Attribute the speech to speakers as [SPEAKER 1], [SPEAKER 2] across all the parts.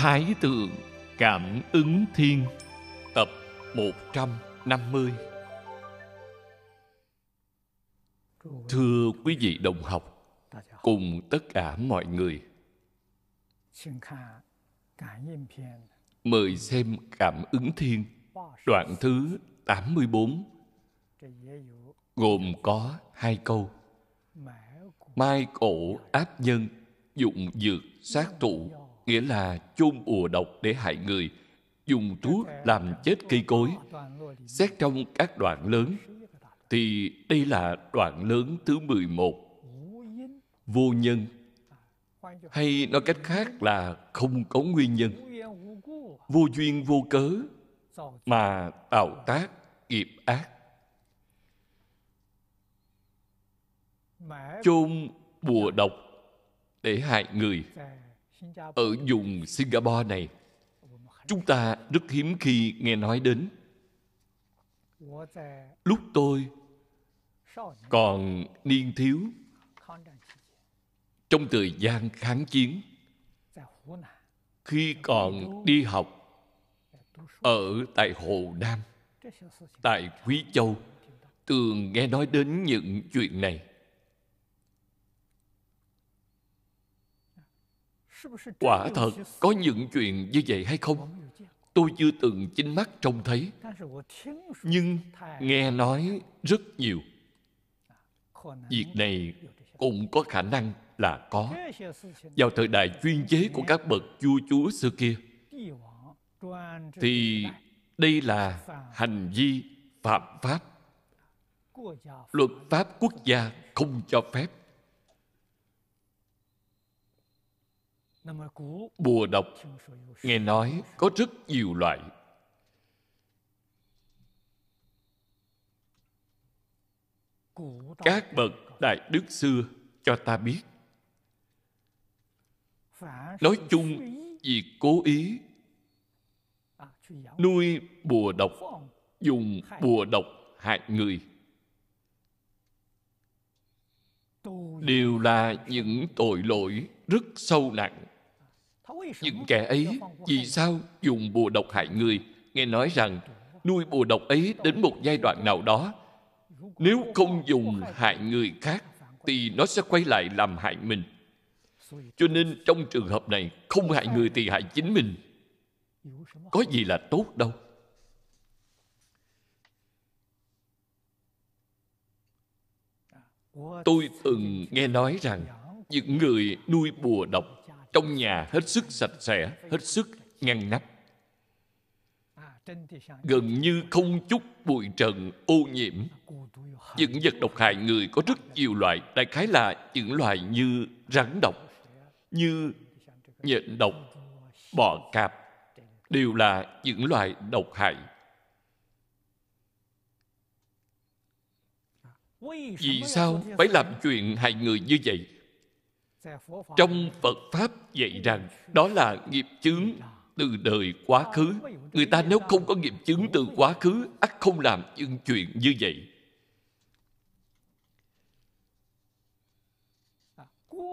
[SPEAKER 1] Thái Tượng Cảm ứng Thiên Tập 150 Thưa quý vị đồng học Cùng tất cả mọi người Mời xem Cảm ứng Thiên Đoạn thứ 84 Gồm có hai câu Mai cổ áp nhân Dụng dược sát trụ nghĩa là chôn bùa độc để hại người, dùng thuốc làm chết cây cối. Xét trong các đoạn lớn, thì đây là đoạn lớn thứ 11, vô nhân. Hay nói cách khác là không có nguyên nhân. Vô duyên vô cớ mà tạo tác nghiệp ác. Chôn bùa độc để hại người ở vùng singapore này chúng ta rất hiếm khi nghe nói đến lúc tôi còn niên thiếu trong thời gian kháng chiến khi còn đi học ở tại hồ nam tại quý châu thường nghe nói đến những chuyện này quả thật có những chuyện như vậy hay không tôi chưa từng chính mắt trông thấy nhưng nghe nói rất nhiều việc này cũng có khả năng là có vào thời đại chuyên chế của các bậc vua chúa xưa kia thì đây là hành vi phạm pháp luật pháp quốc gia không cho phép bùa độc nghe nói có rất nhiều loại các bậc đại đức xưa cho ta biết nói chung việc cố ý nuôi bùa độc dùng bùa độc hại người đều là những tội lỗi rất sâu nặng những kẻ ấy vì sao dùng bùa độc hại người nghe nói rằng nuôi bùa độc ấy đến một giai đoạn nào đó nếu không dùng hại người khác thì nó sẽ quay lại làm hại mình cho nên trong trường hợp này không hại người thì hại chính mình có gì là tốt đâu tôi từng nghe nói rằng những người nuôi bùa độc trong nhà hết sức sạch sẽ hết sức ngăn nắp gần như không chút bụi trần ô nhiễm những vật độc hại người có rất nhiều loại đại khái là những loài như rắn độc như nhện độc bọ cạp đều là những loài độc hại vì sao phải làm chuyện hại người như vậy trong phật pháp dạy rằng đó là nghiệp chướng từ đời quá khứ người ta nếu không có nghiệp chứng từ quá khứ ắt không làm những chuyện như vậy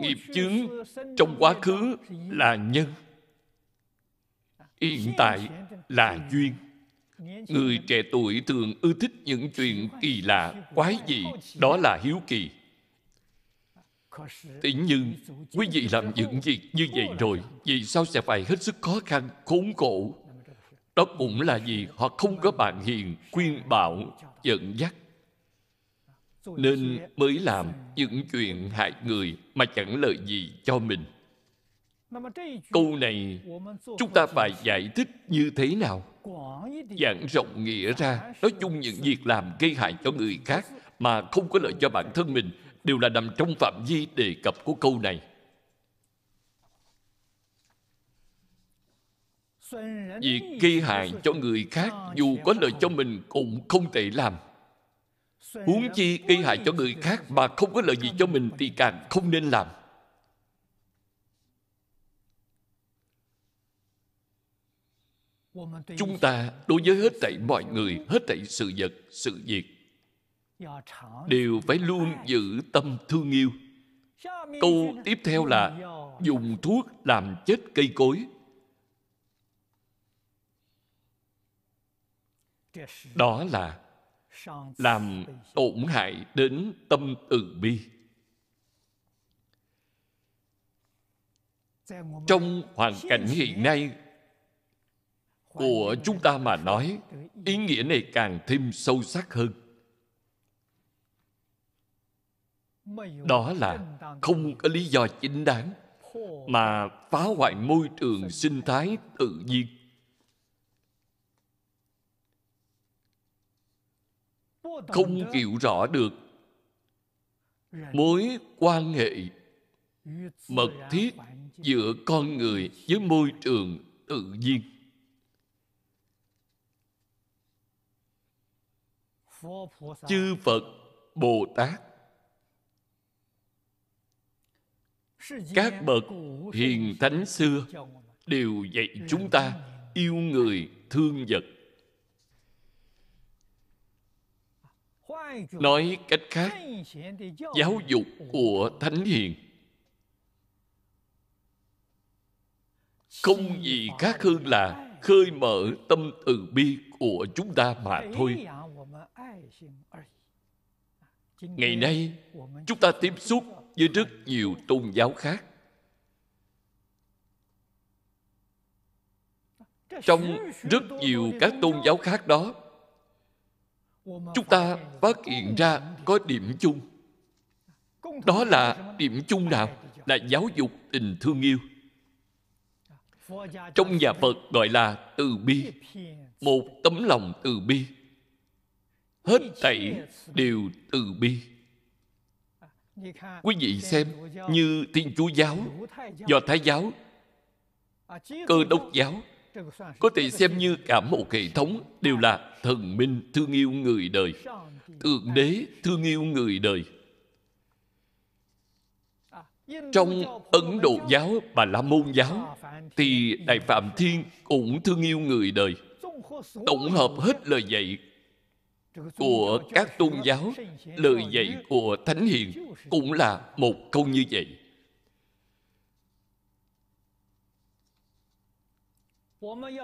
[SPEAKER 1] nghiệp chứng trong quá khứ là nhân hiện tại là duyên người trẻ tuổi thường ưa thích những chuyện kỳ lạ quái dị đó là hiếu kỳ Thế nhưng quý vị làm những việc như vậy rồi Vì sao sẽ phải hết sức khó khăn, khốn khổ Đó cũng là vì họ không có bạn hiền, khuyên bảo, dẫn dắt Nên mới làm những chuyện hại người mà chẳng lợi gì cho mình Câu này chúng ta phải giải thích như thế nào? Giảng rộng nghĩa ra, nói chung những việc làm gây hại cho người khác mà không có lợi cho bản thân mình đều là nằm trong phạm vi đề cập của câu này. Việc gây hại cho người khác dù có lợi cho mình cũng không thể làm. Huống chi gây hại cho người khác mà không có lợi gì cho mình thì càng không nên làm. Chúng ta đối với hết thảy mọi người, hết thảy sự vật, sự việc đều phải luôn giữ tâm thương yêu câu tiếp theo là dùng thuốc làm chết cây cối đó là làm tổn hại đến tâm từ bi trong hoàn cảnh hiện nay của chúng ta mà nói ý nghĩa này càng thêm sâu sắc hơn đó là không có lý do chính đáng mà phá hoại môi trường sinh thái tự nhiên không hiểu rõ được mối quan hệ mật thiết giữa con người với môi trường tự nhiên chư phật bồ tát các bậc hiền thánh xưa đều dạy chúng ta yêu người thương vật nói cách khác giáo dục của thánh hiền không gì khác hơn là khơi mở tâm từ bi của chúng ta mà thôi ngày nay chúng ta tiếp xúc với rất nhiều tôn giáo khác trong rất nhiều các tôn giáo khác đó chúng ta phát hiện ra có điểm chung đó là điểm chung nào là giáo dục tình thương yêu trong nhà phật gọi là từ bi một tấm lòng từ bi hết thảy đều từ bi quý vị xem như thiên chúa giáo do thái giáo cơ đốc giáo có thể xem như cả một hệ thống đều là thần minh thương yêu người đời thượng đế thương yêu người đời trong ấn độ giáo và la môn giáo thì đại phạm thiên cũng thương yêu người đời tổng hợp hết lời dạy của các tôn giáo lời dạy của thánh hiền cũng là một câu như vậy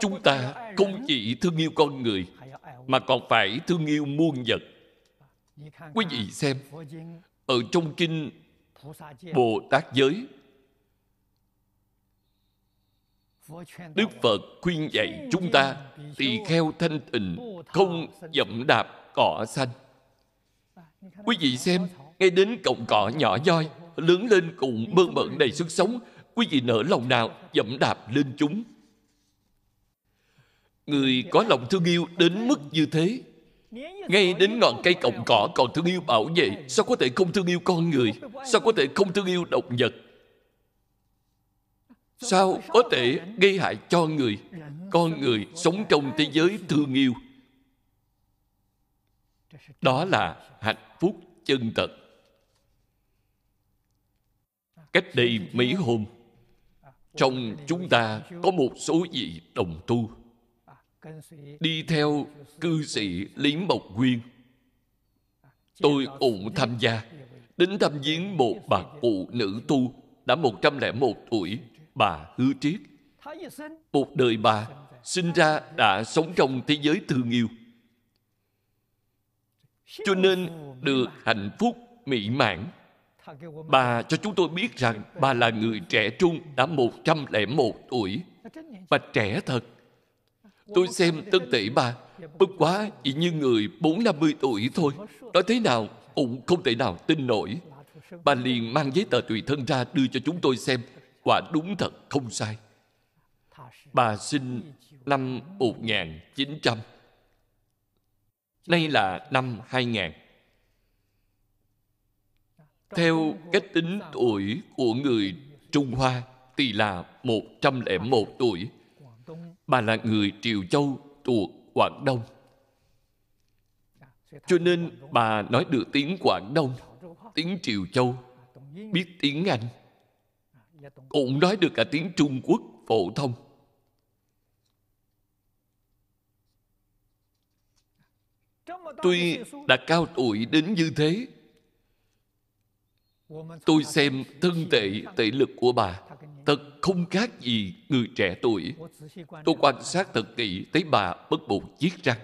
[SPEAKER 1] chúng ta không chỉ thương yêu con người mà còn phải thương yêu muôn vật quý vị xem ở trong kinh bồ tát giới Đức Phật khuyên dạy chúng ta tỳ kheo thanh tịnh, không dậm đạp cỏ xanh. Quý vị xem, ngay đến cọng cỏ nhỏ nhoi, lớn lên cùng mơn bận đầy sức sống, quý vị nở lòng nào dậm đạp lên chúng. Người có lòng thương yêu đến mức như thế, ngay đến ngọn cây cọng cỏ còn thương yêu bảo vệ, sao có thể không thương yêu con người, sao có thể không thương yêu động vật, sao có thể gây hại cho người con người sống trong thế giới thương yêu đó là hạnh phúc chân thật cách đây mấy hôm trong chúng ta có một số vị đồng tu đi theo cư sĩ lý mộc nguyên tôi cũng tham gia đến thăm viếng một bà cụ nữ tu đã 101 tuổi bà hứa triết Một đời bà sinh ra đã sống trong thế giới thương yêu. Cho nên được hạnh phúc mỹ mãn. Bà cho chúng tôi biết rằng bà là người trẻ trung đã 101 tuổi. Bà trẻ thật. Tôi xem tân tỷ bà bất quá chỉ như người bốn năm mươi tuổi thôi. Nói thế nào cũng không thể nào tin nổi. Bà liền mang giấy tờ tùy thân ra đưa cho chúng tôi xem quả đúng thật không sai bà sinh năm 1900 nay là năm 2000 theo cách tính tuổi của người Trung Hoa thì là 101 tuổi bà là người Triều Châu thuộc Quảng Đông cho nên bà nói được tiếng Quảng Đông tiếng Triều Châu biết tiếng Anh cũng nói được cả tiếng Trung Quốc phổ thông. Tuy đã cao tuổi đến như thế, tôi xem thân tệ tệ lực của bà thật không khác gì người trẻ tuổi. Tôi quan sát thật kỹ thấy bà bất bụng chiếc răng.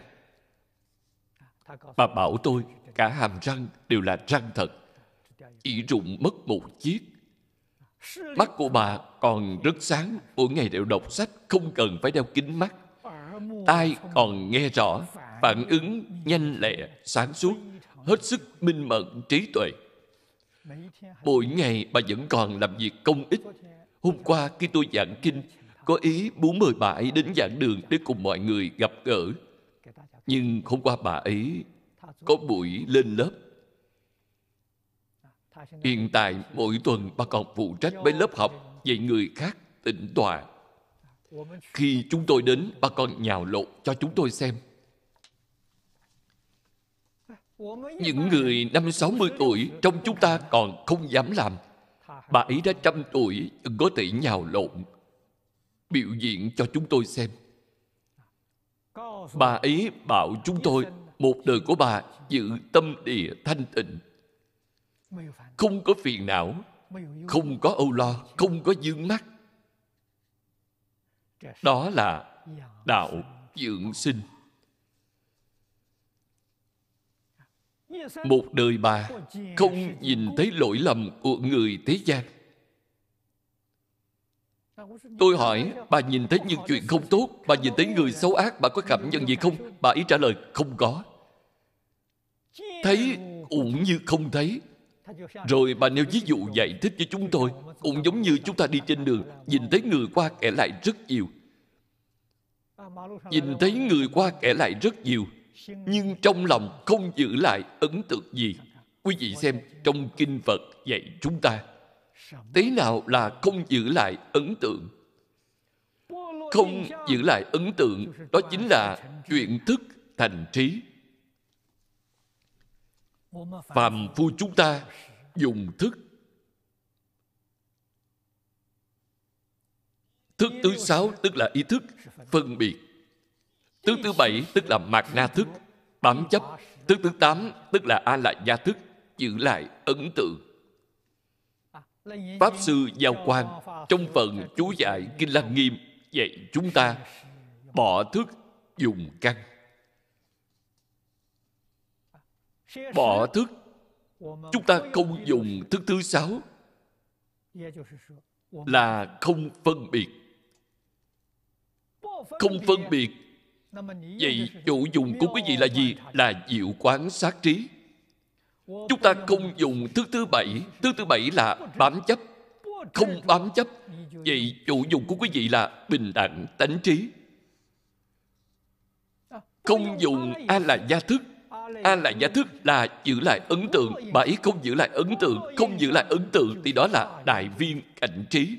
[SPEAKER 1] Bà bảo tôi cả hàm răng đều là răng thật. Chỉ rụng mất một chiếc Mắt của bà còn rất sáng Mỗi ngày đều đọc sách Không cần phải đeo kính mắt Tai còn nghe rõ Phản ứng nhanh lẹ, sáng suốt Hết sức minh mẫn trí tuệ Mỗi ngày bà vẫn còn làm việc công ích Hôm qua khi tôi giảng kinh Có ý muốn mời bà ấy đến giảng đường Để cùng mọi người gặp gỡ Nhưng hôm qua bà ấy Có buổi lên lớp Hiện tại mỗi tuần bà còn phụ trách mấy lớp học dạy người khác tỉnh tòa. Khi chúng tôi đến, bà còn nhào lộn cho chúng tôi xem. Những người năm 60 tuổi trong chúng ta còn không dám làm. Bà ấy đã trăm tuổi, có thể nhào lộn, biểu diễn cho chúng tôi xem. Bà ấy bảo chúng tôi, một đời của bà giữ tâm địa thanh tịnh không có phiền não không có âu lo không có dương mắt đó là đạo dưỡng sinh một đời bà không nhìn thấy lỗi lầm của người thế gian tôi hỏi bà nhìn thấy những chuyện không tốt bà nhìn thấy người xấu ác bà có cảm nhận gì không bà ý trả lời không có thấy cũng như không thấy rồi bà nêu ví dụ giải thích với chúng tôi Cũng giống như chúng ta đi trên đường Nhìn thấy người qua kẻ lại rất nhiều Nhìn thấy người qua kẻ lại rất nhiều Nhưng trong lòng không giữ lại ấn tượng gì Quý vị xem trong Kinh Phật dạy chúng ta Thế nào là không giữ lại ấn tượng Không giữ lại ấn tượng Đó chính là chuyện thức thành trí phàm phu chúng ta dùng thức thức thứ sáu tức là ý thức phân biệt thứ thứ bảy tức là mạt na thức bám chấp thứ thứ tám tức là a lại gia thức giữ lại ấn tượng pháp sư giao quan trong phần chú giải kinh lăng nghiêm dạy chúng ta bỏ thức dùng căn bỏ thức chúng ta không dùng thức thứ sáu là không phân biệt không phân biệt vậy chủ dùng của quý vị là gì là diệu quán sát trí chúng ta không dùng thứ thứ bảy thứ thứ bảy là bám chấp không bám chấp vậy chủ dùng của quý vị là bình đẳng tánh trí không dùng a là gia thức A lại giả thức là giữ lại ấn tượng bà ấy không giữ lại ấn tượng không giữ lại ấn tượng thì đó là đại viên cảnh trí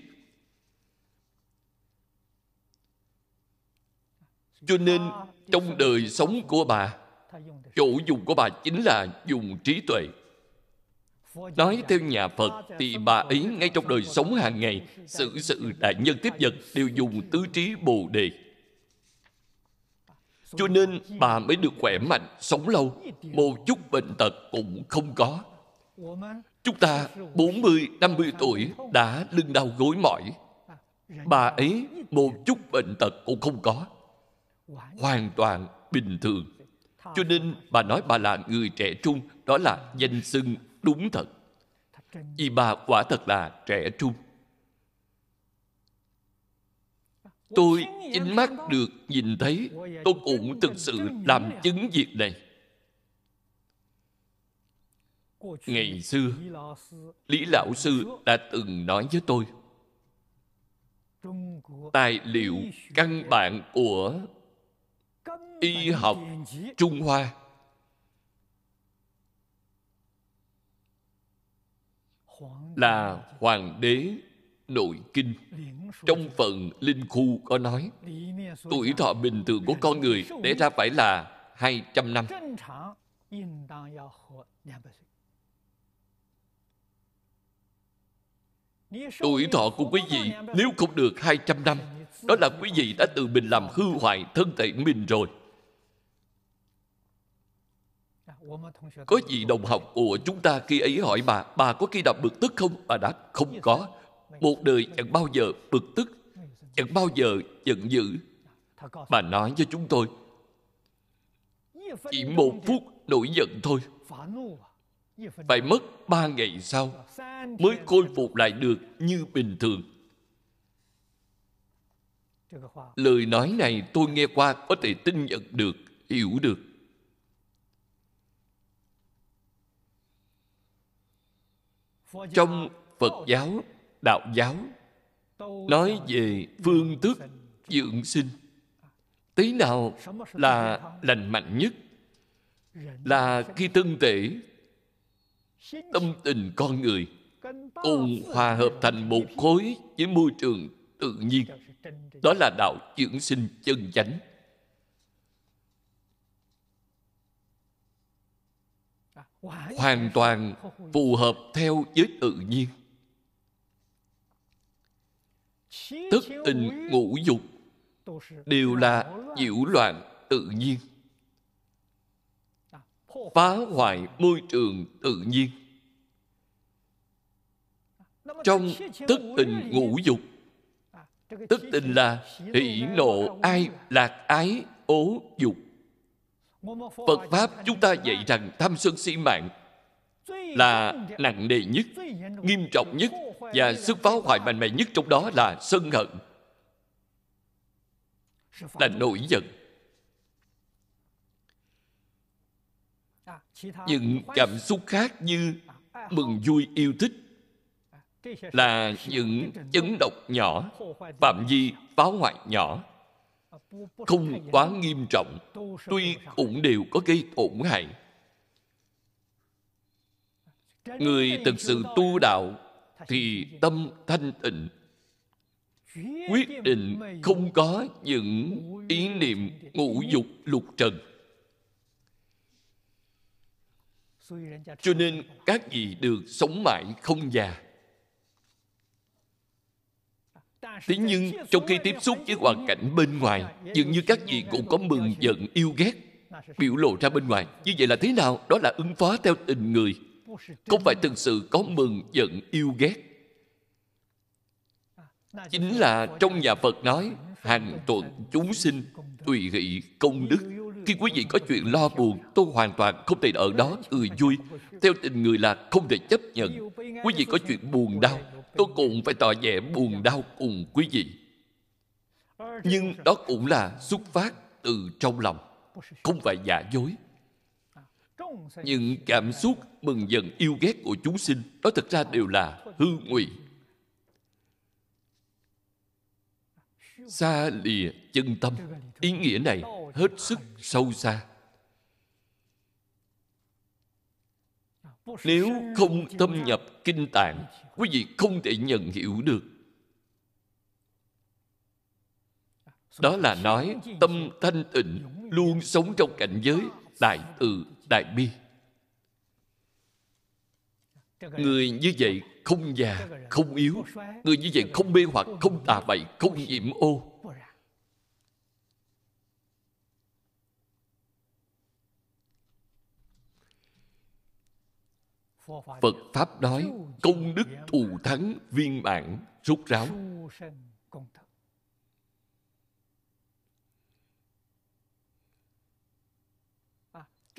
[SPEAKER 1] cho nên trong đời sống của bà chỗ dùng của bà chính là dùng trí tuệ
[SPEAKER 2] Nói theo nhà Phật
[SPEAKER 1] thì bà ấy ngay trong đời sống hàng ngày xử sự đại nhân tiếp vật đều dùng tứ trí bồ đề cho nên bà mới được khỏe mạnh, sống lâu. Một chút bệnh tật cũng không có. Chúng ta 40, 50 tuổi đã lưng đau gối mỏi. Bà ấy một chút bệnh tật cũng không có. Hoàn toàn bình thường. Cho nên bà nói bà là người trẻ trung, đó là danh xưng đúng thật. Vì bà quả thật là trẻ trung. tôi chính mắt được nhìn thấy tôi cũng thực sự làm chứng việc này ngày xưa lý lão sư đã từng nói với tôi tài liệu căn bản của y học trung hoa là hoàng đế nội kinh trong phần linh khu có nói tuổi thọ bình thường của con người để ra phải là 200 năm Tuổi thọ của quý vị nếu không được 200 năm Đó là quý vị đã tự mình làm hư hoại thân thể mình rồi à, Có gì đồng học của chúng ta khi ấy hỏi bà Bà có khi đọc bực tức không? Bà đáp không có một đời chẳng bao giờ bực tức chẳng bao giờ giận dữ mà nói cho chúng tôi chỉ một phút nổi giận thôi phải mất ba ngày sau mới khôi phục lại được như bình thường lời nói này tôi nghe qua có thể tin nhận được hiểu được trong phật giáo đạo giáo nói về phương tức dưỡng sinh tí nào là lành mạnh nhất là khi thân thể tâm tình con người cùng hòa hợp thành một khối với môi trường tự nhiên đó là đạo dưỡng sinh chân chánh hoàn toàn phù hợp theo với tự nhiên tức tình ngũ dục đều là nhiễu loạn tự nhiên phá hoại môi trường tự nhiên trong tức tình ngũ dục tức tình là hỷ nộ ai lạc ái ố dục phật pháp chúng ta dạy rằng tham sân si mạng là nặng nề nhất nghiêm trọng nhất và sức phá hoại mạnh mẽ nhất trong đó là sân hận là nổi giận à, những cảm xúc khác như à, à, mừng vui yêu thích là những chấn động nhỏ phạm vi phá hoại nhỏ không quá nghiêm trọng tuy cũng đều có gây tổn hại người thực sự tu đạo thì tâm thanh tịnh quyết định không có những ý niệm ngũ dục lục trần cho nên các vị được sống mãi không già thế nhưng trong khi tiếp xúc với hoàn cảnh bên ngoài dường như các vị cũng có mừng giận yêu ghét biểu lộ ra bên ngoài như vậy là thế nào đó là ứng phó theo tình người không phải thực sự có mừng giận yêu ghét à, chính là trong nhà phật nói hàng tuần chúng sinh tùy hỷ công đức khi quý vị có chuyện lo buồn tôi hoàn toàn không thể ở đó cười vui theo tình người là không thể chấp nhận quý vị có chuyện buồn đau tôi cũng phải tỏ vẻ buồn đau cùng quý vị nhưng đó cũng là xuất phát từ trong lòng không phải giả dối những cảm xúc mừng dần yêu ghét của chúng sinh đó thật ra đều là hư ngụy xa lìa chân tâm ý nghĩa này hết sức sâu xa nếu không tâm nhập kinh tạng quý vị không thể nhận hiểu được đó là nói tâm thanh tịnh luôn sống trong cảnh giới đại từ đại bi người như vậy không già không yếu người như vậy không mê hoặc không tà bậy không nhiễm ô Phật Pháp nói công đức thù thắng viên mãn rút ráo.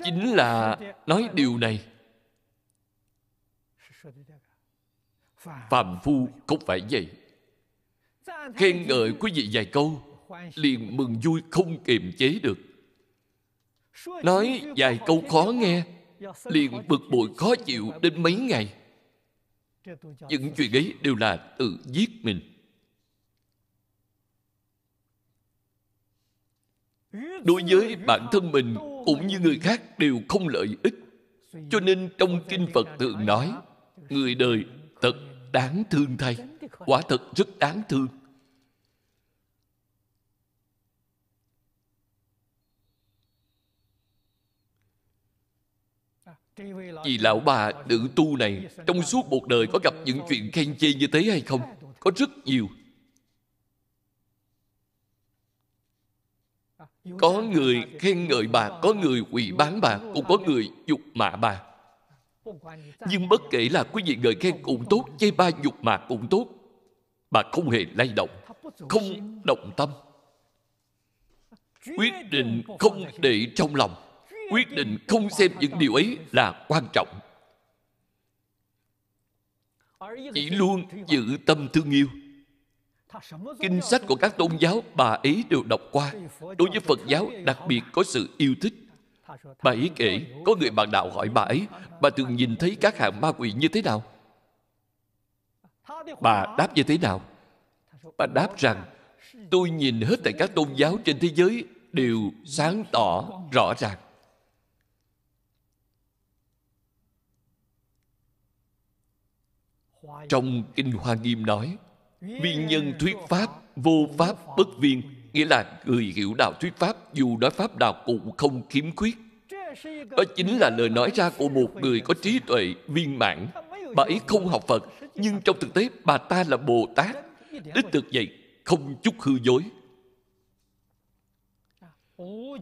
[SPEAKER 1] chính là nói điều này phàm phu cũng phải vậy khen ngợi quý vị vài câu liền mừng vui không kiềm chế được nói vài câu khó nghe liền bực bội khó chịu đến mấy ngày những chuyện ấy đều là tự giết mình đối với bản thân mình cũng như người khác đều không lợi ích cho nên trong kinh phật thường nói người đời thật đáng thương thay quả thật rất đáng thương vì lão bà nữ tu này trong suốt một đời có gặp những chuyện khen chê như thế hay không có rất nhiều có người khen ngợi bà có người quỷ bán bà cũng có người dục mạ bà nhưng bất kể là quý vị ngợi khen cũng tốt chê ba dục mạ cũng tốt bà không hề lay động không động tâm quyết định không để trong lòng quyết định không xem những điều ấy là quan trọng chỉ luôn giữ tâm thương yêu kinh sách của các tôn giáo bà ấy đều đọc qua đối với phật giáo đặc biệt có sự yêu thích bà ấy kể có người bạn đạo hỏi bà ấy bà thường nhìn thấy các hàng ma quỷ như thế nào bà đáp như thế nào bà đáp rằng tôi nhìn hết tại các tôn giáo trên thế giới đều sáng tỏ rõ ràng trong kinh hoa nghiêm nói viên nhân thuyết pháp vô pháp bất viên nghĩa là người hiểu đạo thuyết pháp dù nói pháp đạo cũng không khiếm khuyết đó chính là lời nói ra của một người có trí tuệ viên mãn bà ấy không học phật nhưng trong thực tế bà ta là bồ tát đích thực vậy không chút hư dối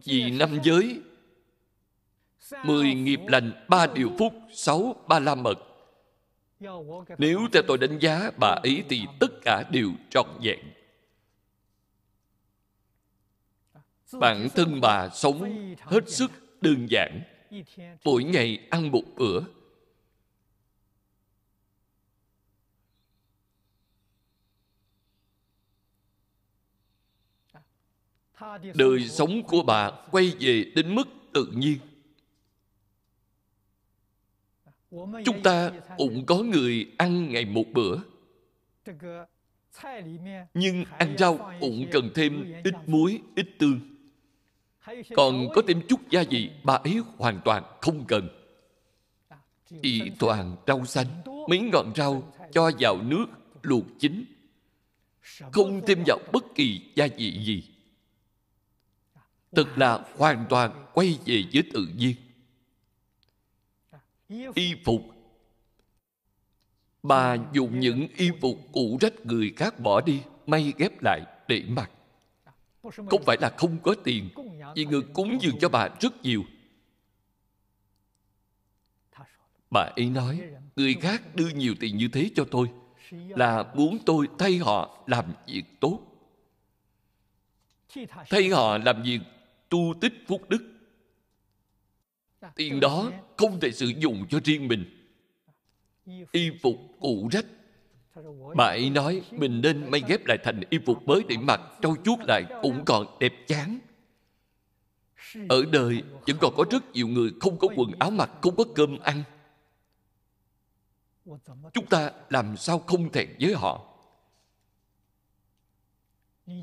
[SPEAKER 1] vì năm giới mười nghiệp lành ba điều phúc sáu ba la mật nếu theo tôi đánh giá bà ấy thì tất cả đều trọn vẹn. Bản thân bà sống hết sức đơn giản. Mỗi ngày ăn một bữa. Đời sống của bà quay về đến mức tự nhiên chúng ta cũng có người ăn ngày một bữa nhưng ăn rau cũng cần thêm ít muối ít tương còn có thêm chút gia vị bà ấy hoàn toàn không cần chỉ toàn rau xanh mấy ngọn rau cho vào nước luộc chín không thêm vào bất kỳ gia vị gì thật là hoàn toàn quay về với tự nhiên y phục bà dùng những y phục cũ rách người khác bỏ đi may ghép lại để mặc không phải là không có tiền vì người cúng dường cho bà rất nhiều bà ấy nói người khác đưa nhiều tiền như thế cho tôi là muốn tôi thay họ làm việc tốt thay họ làm việc tu tích phúc đức Dạ, tiền đó không thể sử dụng cho riêng mình y phục cũ rách bà ấy nói mình nên may ghép lại thành y phục mới để mặc trau chuốt lại cũng còn đẹp chán ở đời vẫn còn có rất nhiều người không có quần áo mặc không có cơm ăn chúng ta làm sao không thẹn với họ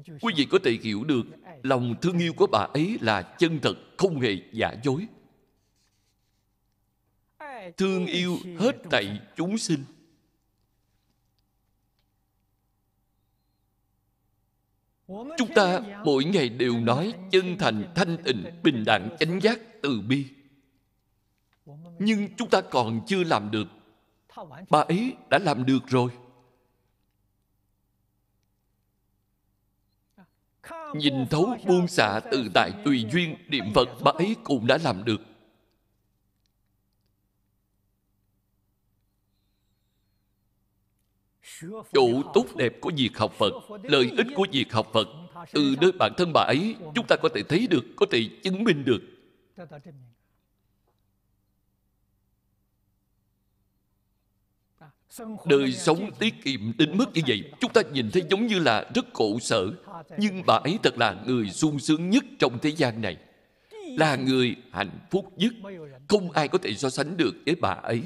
[SPEAKER 1] quý vị có thể hiểu được lòng thương yêu của bà ấy là chân thật không hề giả dối thương yêu hết tẩy chúng sinh chúng ta mỗi ngày đều nói chân thành thanh tịnh bình đẳng chánh giác từ bi nhưng chúng ta còn chưa làm được bà ấy đã làm được rồi nhìn thấu buông xả từ tại tùy duyên niệm phật bà ấy cũng đã làm được Độ tốt đẹp của việc học Phật Lợi ích của việc học Phật Từ nơi bản thân bà ấy Chúng ta có thể thấy được Có thể chứng minh được à, Đời sống tiết kiệm đến mức như vậy Chúng ta nhìn thấy giống như là rất cổ sở Nhưng bà ấy thật là người sung sướng nhất trong thế gian này Là người hạnh phúc nhất Không ai có thể so sánh được với bà ấy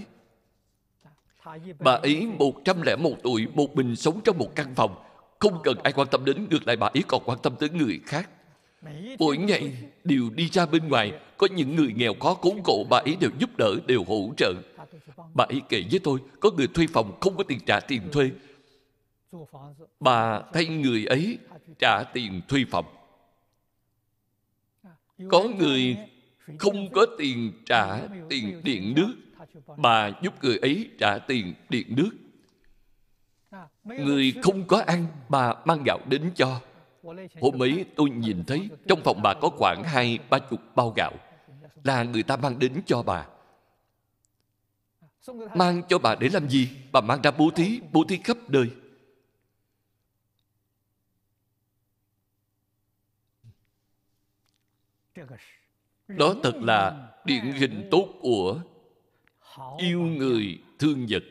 [SPEAKER 1] Bà ấy 101 tuổi Một mình sống trong một căn phòng Không cần ai quan tâm đến Ngược lại bà ấy còn quan tâm tới người khác Mỗi ngày đều đi ra bên ngoài Có những người nghèo khó khốn khổ Bà ấy đều giúp đỡ, đều hỗ trợ Bà ấy kể với tôi Có người thuê phòng không có tiền trả tiền thuê Bà thay người ấy trả tiền thuê phòng Có người không có tiền trả tiền điện nước bà giúp người ấy trả tiền điện nước người không có ăn bà mang gạo đến cho hôm ấy tôi nhìn thấy trong phòng bà có khoảng hai ba chục bao gạo là người ta mang đến cho bà mang cho bà để làm gì bà mang ra bố thí bố thí khắp đời đó thật là điện hình tốt của yêu người thương vật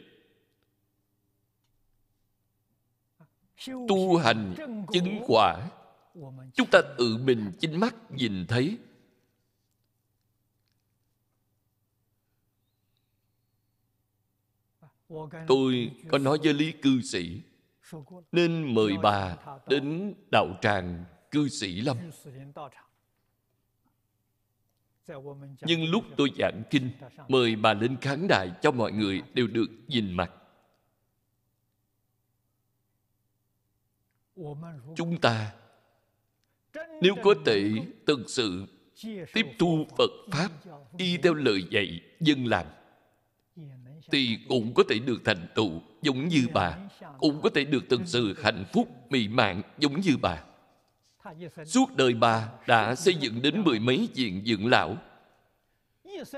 [SPEAKER 1] tu hành chứng quả chúng ta tự mình chính mắt nhìn thấy tôi có nói với lý cư sĩ nên mời bà đến đạo tràng cư sĩ lâm nhưng lúc tôi giảng kinh mời bà lên khán đài cho mọi người đều được nhìn mặt chúng ta nếu có thể thực sự tiếp thu phật pháp y theo lời dạy dân làm thì cũng có thể được thành tựu giống như bà cũng có thể được thực sự hạnh phúc mỹ mãn giống như bà Suốt đời bà đã xây dựng đến mười mấy viện dưỡng lão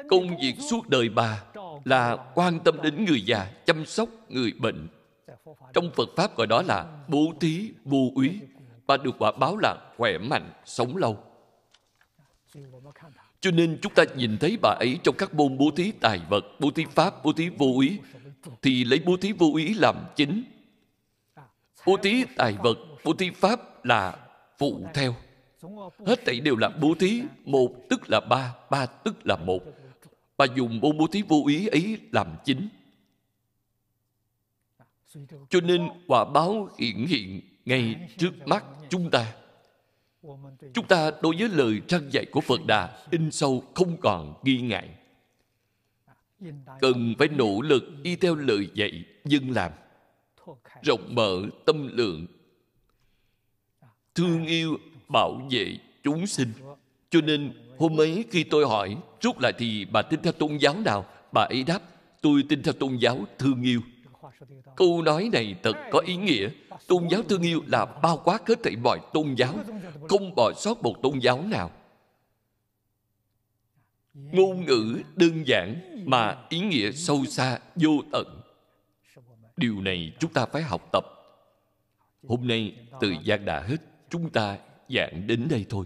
[SPEAKER 1] Công việc suốt đời bà là quan tâm đến người già, chăm sóc người bệnh. Trong Phật Pháp gọi đó là bố thí, vô úy. Bà được quả báo là khỏe mạnh, sống lâu. Cho nên chúng ta nhìn thấy bà ấy trong các môn bố thí tài vật, bố thí pháp, bố thí vô úy, thì lấy bố thí vô úy làm chính. Bố thí tài vật, bố thí pháp là phụ theo hết thảy đều là bố thí một tức là ba ba tức là một bà dùng bốn bố thí vô ý ấy làm chính cho nên quả báo hiện hiện ngay trước mắt chúng ta chúng ta đối với lời trang dạy của phật đà in sâu không còn nghi ngại cần phải nỗ lực y theo lời dạy dân làm rộng mở tâm lượng thương yêu bảo vệ chúng sinh cho nên hôm ấy khi tôi hỏi rút lại thì bà tin theo tôn giáo nào bà ấy đáp tôi tin theo tôn giáo thương yêu câu nói này thật có ý nghĩa tôn giáo thương yêu là bao quát hết thảy mọi tôn giáo không bỏ sót một tôn giáo nào ngôn ngữ đơn giản mà ý nghĩa sâu xa vô tận điều này chúng ta phải học tập hôm nay thời gian đã hết chúng ta dạng đến đây thôi